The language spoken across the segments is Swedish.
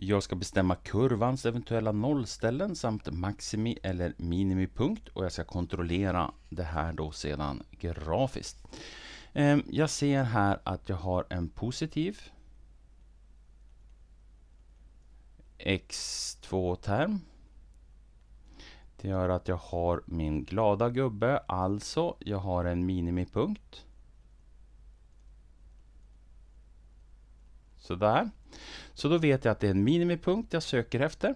Jag ska bestämma kurvans eventuella nollställen samt maximi eller minimipunkt och jag ska kontrollera det här då sedan grafiskt. Ehm, jag ser här att jag har en positiv x2-term. Det gör att jag har min glada gubbe, alltså jag har en minimipunkt. Sådär. Så då vet jag att det är en minimipunkt jag söker efter.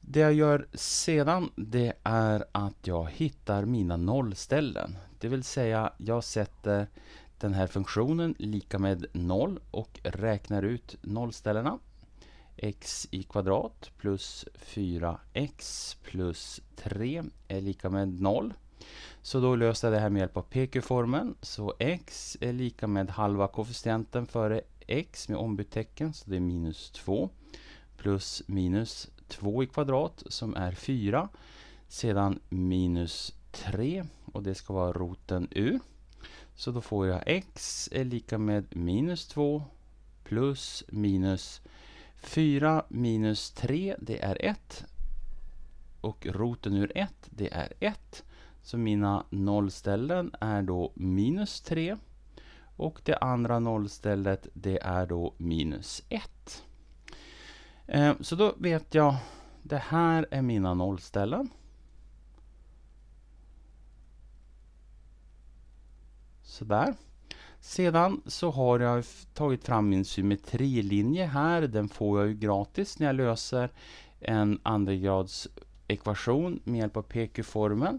Det jag gör sedan det är att jag hittar mina nollställen. Det vill säga jag sätter den här funktionen lika med 0 och räknar ut nollställena. x i kvadrat plus 4x plus 3 är lika med 0. Så då löser jag det här med hjälp av pq-formeln. Så x är lika med halva koefficienten före x med ombytt tecken, så det är minus 2. Plus minus 2 i kvadrat som är 4. Sedan minus 3 och det ska vara roten ur. Så då får jag x är lika med minus 2 plus minus 4 minus 3 det är 1. Och roten ur 1 det är 1. Så mina nollställen är då minus 3 och det andra nollstället det är då minus 1. Eh, så då vet jag, det här är mina nollställen. Sådär. Sedan så har jag tagit fram min symmetrilinje här. Den får jag ju gratis när jag löser en andregrads med hjälp av PQ-formeln.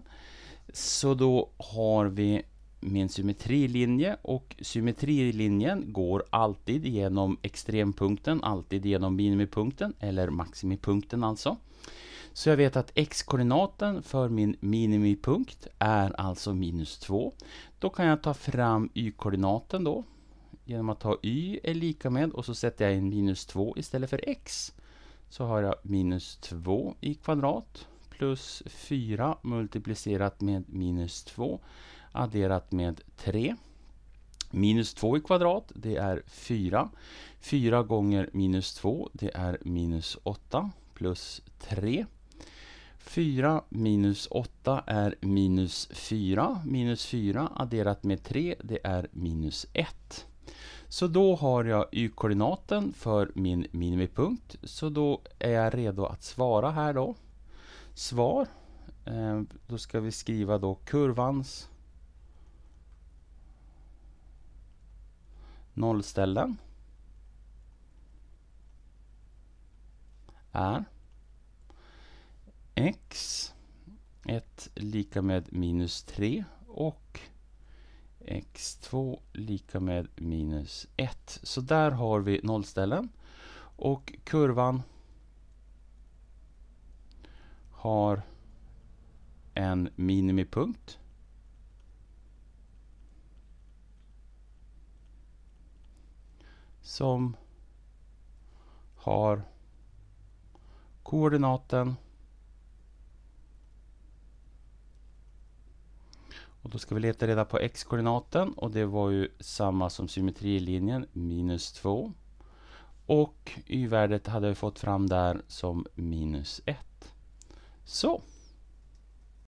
Så då har vi med en symmetrilinje och symmetrilinjen går alltid genom extrempunkten, alltid genom minimipunkten eller maximipunkten alltså. Så jag vet att x-koordinaten för min minimipunkt är alltså minus 2. Då kan jag ta fram y-koordinaten då genom att ta y är lika med och så sätter jag in minus 2 istället för x. Så har jag minus 2 i kvadrat plus 4 multiplicerat med minus 2 adderat med 3. Minus 2 i kvadrat, det är 4. 4 gånger minus 2, det är minus 8 plus 3. 4 minus 8 är minus 4. Minus 4 adderat med 3, det är minus 1. Så då har jag y-koordinaten för min minimipunkt. Så då är jag redo att svara här då. Svar. Eh, då ska vi skriva då kurvans nollställen är x 1 lika med minus 3 och x2 lika med minus 1. Så där har vi nollställen och kurvan har en minimipunkt som har koordinaten Och då ska vi leta reda på x-koordinaten och det var ju samma som symmetrilinjen, minus 2. Och y-värdet hade vi fått fram där som minus 1. Så.